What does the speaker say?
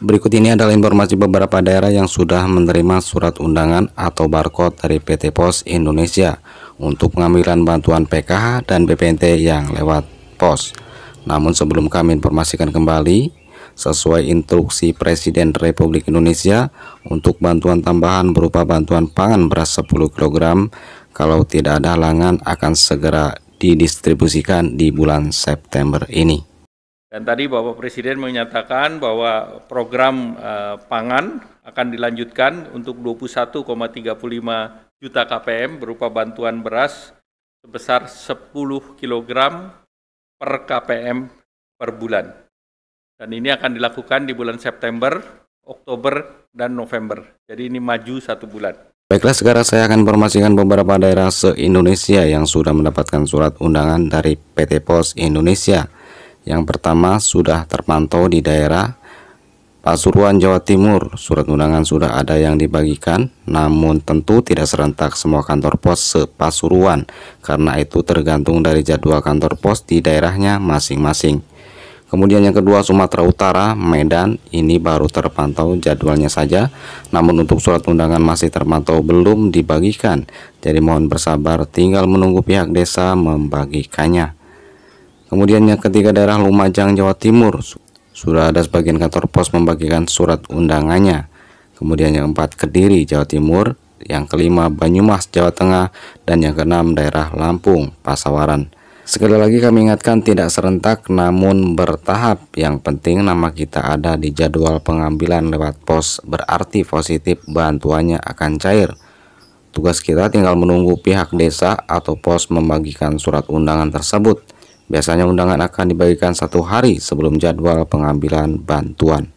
Berikut ini adalah informasi beberapa daerah yang sudah menerima surat undangan atau barcode dari PT Pos Indonesia untuk pengambilan bantuan PKH dan BPNT yang lewat pos. Namun sebelum kami informasikan kembali, sesuai instruksi Presiden Republik Indonesia untuk bantuan tambahan berupa bantuan pangan beras 10 kg, kalau tidak ada halangan akan segera didistribusikan di bulan September ini. Dan tadi Bapak Presiden menyatakan bahwa program eh, pangan akan dilanjutkan untuk 21,35 juta KPM berupa bantuan beras sebesar 10 kg per KPM per bulan. Dan ini akan dilakukan di bulan September, Oktober, dan November. Jadi ini maju satu bulan. Baiklah, sekarang saya akan informasikan beberapa daerah se-Indonesia yang sudah mendapatkan surat undangan dari PT POS Indonesia. Yang pertama sudah terpantau di daerah Pasuruan Jawa Timur, surat undangan sudah ada yang dibagikan, namun tentu tidak serentak semua kantor pos sepasuruan, karena itu tergantung dari jadwal kantor pos di daerahnya masing-masing. Kemudian yang kedua Sumatera Utara, Medan, ini baru terpantau jadwalnya saja, namun untuk surat undangan masih terpantau belum dibagikan, jadi mohon bersabar tinggal menunggu pihak desa membagikannya. Kemudian yang ketiga daerah Lumajang, Jawa Timur. Sudah ada sebagian kantor pos membagikan surat undangannya. Kemudian yang keempat Kediri, Jawa Timur. Yang kelima Banyumas, Jawa Tengah. Dan yang keenam daerah Lampung, Pasawaran. Sekali lagi kami ingatkan tidak serentak namun bertahap. Yang penting nama kita ada di jadwal pengambilan lewat pos berarti positif bantuannya akan cair. Tugas kita tinggal menunggu pihak desa atau pos membagikan surat undangan tersebut. Biasanya undangan akan dibagikan satu hari sebelum jadwal pengambilan bantuan.